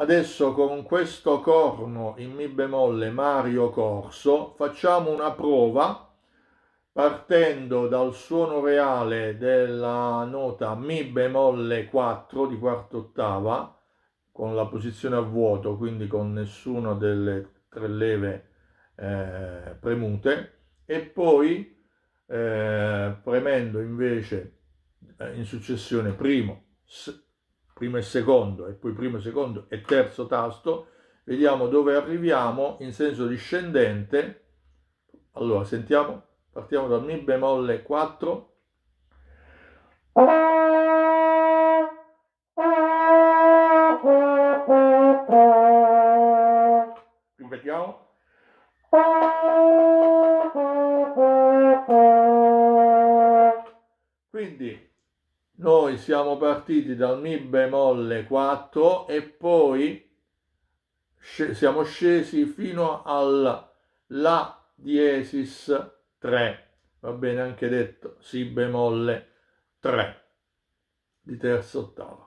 Adesso con questo corno in Mi bemolle Mario Corso facciamo una prova partendo dal suono reale della nota Mi bemolle 4 di quarta ottava con la posizione a vuoto, quindi con nessuna delle tre leve eh, premute e poi eh, premendo invece eh, in successione primo, primo e secondo, e poi primo e secondo e terzo tasto, vediamo dove arriviamo in senso discendente. Allora, sentiamo, partiamo dal Mi bemolle 4. Ripetiamo. Quindi noi siamo partiti dal Mi bemolle 4 e poi siamo scesi fino al La diesis 3, va bene anche detto Si bemolle 3 di terza ottava.